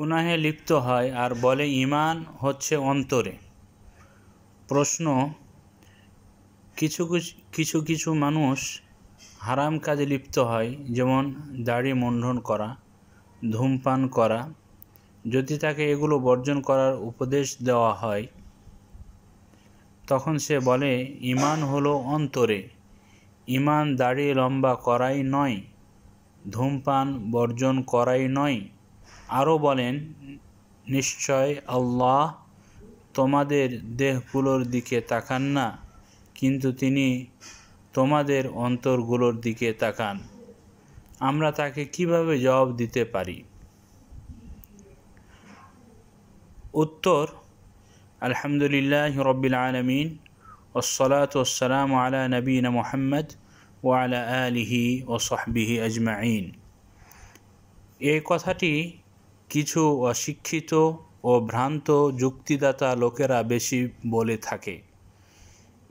গুনাহে লিপ্ত হয় আর বলে ইমান হচ্ছে অন্তরে প্রশ্ন কিছু কিছু কিছু মানুষ হারাম কাজে লিপ্ত হয় যেমন দাড়ি মন্ডন করা ধূমপান করা যদি তাকে এগুলো বর্জন করার উপদেশ দেওয়া হয় তখন সে বলে ইমান হলো অন্তরে ইমান দাড়ি লম্বা করাই নয় ধূমপান বর্জন করাই নয় আরও বলেন নিশ্চয় আল্লাহ তোমাদের দেহগুলোর দিকে তাকান না কিন্তু তিনি তোমাদের অন্তরগুলোর দিকে তাকান আমরা তাকে কিভাবে জবাব দিতে পারি উত্তর আলহামদুলিল্লাহ রবিল আলমিন ওসলাত ওসালাম আলা নবীন মোহাম্মদ ওয়ালা আলিহি ও সাহবিহি আজমাইন এই কথাটি কিছু অশিক্ষিত ও ভ্রান্ত যুক্তিদাতা লোকেরা বেশি বলে থাকে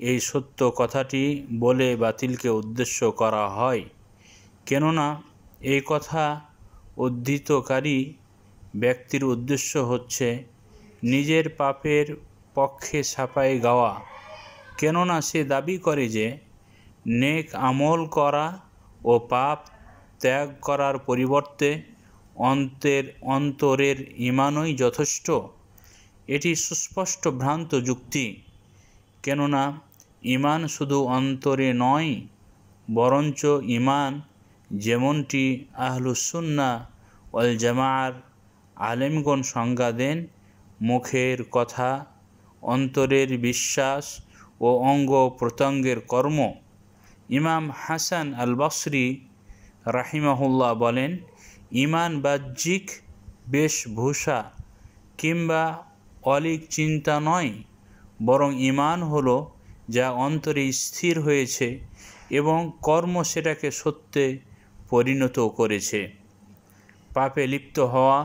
এই সত্য কথাটি বলে বাতিলকে উদ্দেশ্য করা হয় কেননা এই কথা উদ্ধৃতকারী ব্যক্তির উদ্দেশ্য হচ্ছে নিজের পাপের পক্ষে ছাপায় গাওয়া কেননা সে দাবি করে যে নেক আমল করা ও পাপ ত্যাগ করার পরিবর্তে অন্তের অন্তরের ইমানই যথেষ্ট এটি সুস্পষ্ট ভ্রান্ত যুক্তি কেননা ইমান শুধু অন্তরে নয় বরঞ্চ ইমান যেমনটি আহলুসুন্না অল জামার আলেমগণ সংজ্ঞা দেন মুখের কথা অন্তরের বিশ্বাস ও অঙ্গ প্রত্যঙ্গের কর্ম ইমাম হাসান আল বসরি রাহিমাহুল্লাহ বলেন ইমান বাহ্যিক বেশভূষা কিংবা অলীক চিন্তা নয় বরং ইমান হলো যা অন্তরে স্থির হয়েছে এবং কর্ম সেটাকে সত্যে পরিণত করেছে পাপে লিপ্ত হওয়া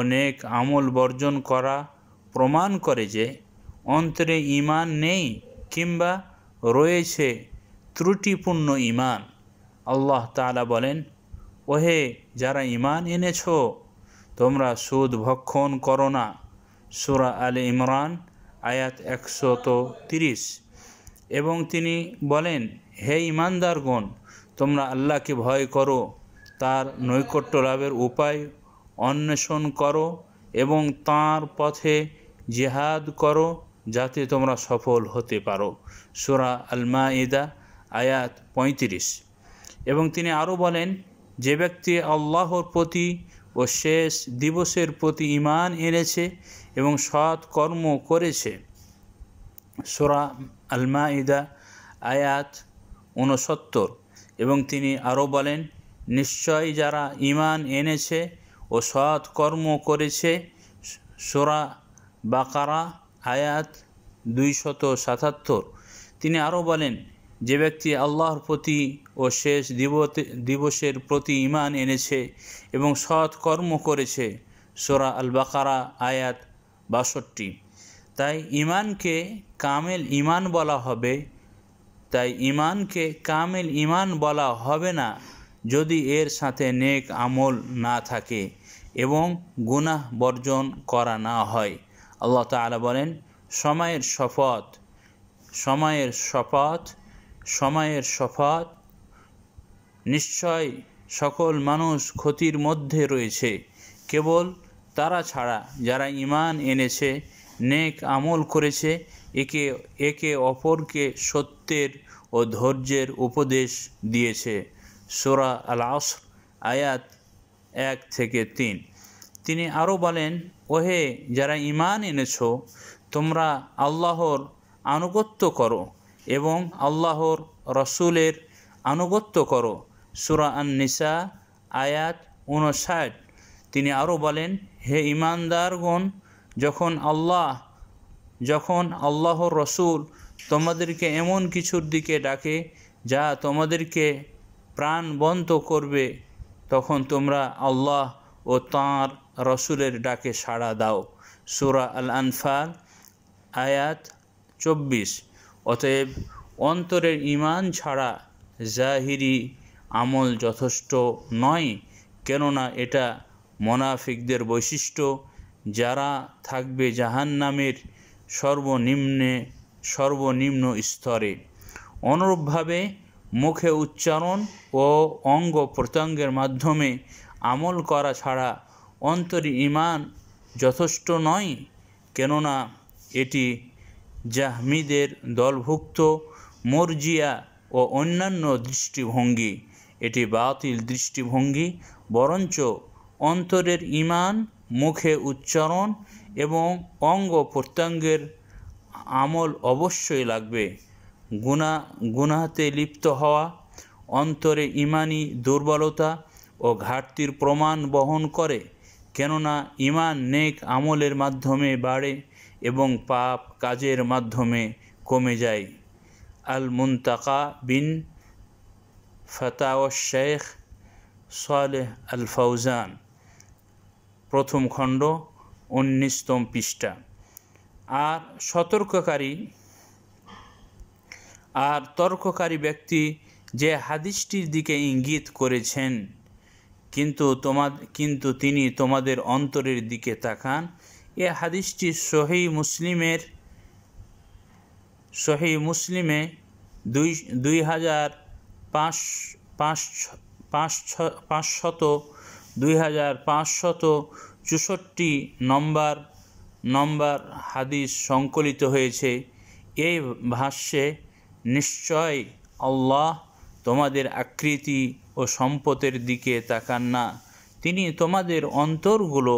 অনেক আমল বর্জন করা প্রমাণ করে যে অন্তরে ইমান নেই কিংবা রয়েছে ত্রুটিপূর্ণ ইমান আল্লাহ তালা বলেন ওহে যারা ইমান এনেছ তোমরা সুদ ভক্ষণ করো না সুরা আল ইমরান আয়াত একশত তিরিশ এবং তিনি বলেন হে ইমানদারগণ তোমরা আল্লাহকে ভয় করো তার নৈকট্য লাভের উপায় অন্বেষণ করো এবং তার পথে জেহাদ করো যাতে তোমরা সফল হতে পারো সুরা আল ইদা আয়াত পঁয়ত্রিশ এবং তিনি আরও বলেন যে ব্যক্তি আল্লাহর প্রতি ও শেষ দিবসের প্রতি ইমান এনেছে এবং সৎ কর্ম করেছে সোরা আলমা ইদা আয়াত ঊনসত্তর এবং তিনি আরও বলেন নিশ্চয়ই যারা ইমান এনেছে ও সৎ কর্ম করেছে সোরা বাকারা আয়াত দুইশত সাতাত্তর তিনি আরও বলেন যে ব্যক্তি আল্লাহর প্রতি ও শেষ দিবসের প্রতি ইমান এনেছে এবং সৎ কর্ম করেছে সোরা আল বাকারা আয়াত বাষট্টি তাই ইমানকে কামেল ইমান বলা হবে তাই ইমানকে কামেল ইমান বলা হবে না যদি এর সাথে নেক আমল না থাকে এবং গুনাহ বর্জন করা না হয় আল্লাহ তালা বলেন সময়ের শপথ সময়ের শপথ সময়ের শফাত নিশ্চয় সকল মানুষ ক্ষতির মধ্যে রয়েছে কেবল তারা ছাড়া যারা ইমান এনেছে নেক আমল করেছে একে একে অপরকে সত্যের ও ধৈর্যের উপদেশ দিয়েছে সোরা আল আসর আয়াত এক থেকে তিন তিনি আরও বলেন ওহে যারা ইমান এনেছ তোমরা আল্লাহর আনুগত্য করো এবং আল্লাহর রসুলের আনুগত্য করো সুরা আন নিসা আয়াত উনষাট তিনি আরও বলেন হে ইমানদারগণ যখন আল্লাহ যখন আল্লাহর রসুল তোমাদেরকে এমন কিছুর দিকে ডাকে যা তোমাদেরকে প্রাণবন্ত করবে তখন তোমরা আল্লাহ ও তাঁর রসুলের ডাকে সাড়া দাও সুরা আল আনফাল আয়াত চব্বিশ অতএব অন্তরের ইমান ছাড়া জাহিরি আমল যথেষ্ট নয় কেননা এটা মোনাফিকদের বৈশিষ্ট্য যারা থাকবে জাহান নামের সর্বনিম্নে সর্বনিম্ন স্তরে অনুরূপভাবে মুখে উচ্চারণ ও অঙ্গ প্রত্যঙ্গের মাধ্যমে আমল করা ছাড়া অন্তরী ইমান যথেষ্ট নয় কেননা এটি জাহমিদের দলভুক্ত মর্জিয়া ও অন্যান্য দৃষ্টিভঙ্গি এটি বাতিল দৃষ্টিভঙ্গি বরঞ্চ অন্তরের ইমান মুখে উচ্চারণ এবং অঙ্গ প্রত্যঙ্গের আমল অবশ্যই লাগবে গুণা গুনাহাতে লিপ্ত হওয়া অন্তরে ইমানি দুর্বলতা ও ঘাটতির প্রমাণ বহন করে কেননা ইমান নেক আমলের মাধ্যমে বাড়ে এবং পাপ কাজের মাধ্যমে কমে যায় আল মুন্তাকা বিন ফতাও শেখ সালেহ আল ফৌজান প্রথম খণ্ড উনিশতম পৃষ্ঠা আর সতর্ককারী আর তর্ককারী ব্যক্তি যে হাদিসটির দিকে ইঙ্গিত করেছেন কিন্তু তোমাদের কিন্তু তিনি তোমাদের অন্তরের দিকে তাকান এ হাদিসটি সহি মুসলিমের সহি মুসলিমে দুই দুই হাজার পাঁচ পাঁচ পাঁচ পাঁচশত দুই হাজার পাঁচশত চৌষট্টি নম্বর নম্বর হাদিস সংকলিত হয়েছে এই ভাষ্যে নিশ্চয় আল্লাহ তোমাদের আকৃতি ও সম্পদের দিকে তাকান না তিনি তোমাদের অন্তরগুলো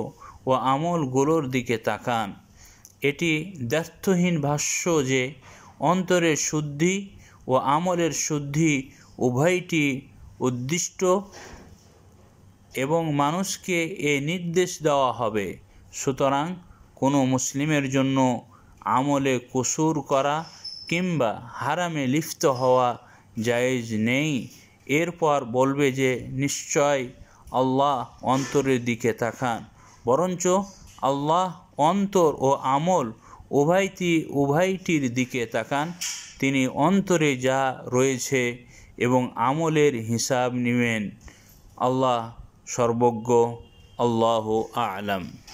ও আমলগুলোর দিকে তাকান এটি দ্ব্যর্থহীন ভাষ্য যে অন্তরের শুদ্ধি ও আমলের শুদ্ধি উভয়টি উদ্দিষ্ট এবং মানুষকে এ নির্দেশ দেওয়া হবে সুতরাং কোনো মুসলিমের জন্য আমলে কসুর করা কিংবা হারামে লিপ্ত হওয়া জায়েজ নেই এরপর বলবে যে নিশ্চয় আল্লাহ অন্তরের দিকে তাকান বরঞ্চ আল্লাহ অন্তর ও আমল উভয়টি উভয়টির দিকে তাকান তিনি অন্তরে যা রয়েছে এবং আমলের হিসাব নিবেন আল্লাহ সর্বজ্ঞ আল্লাহ আলম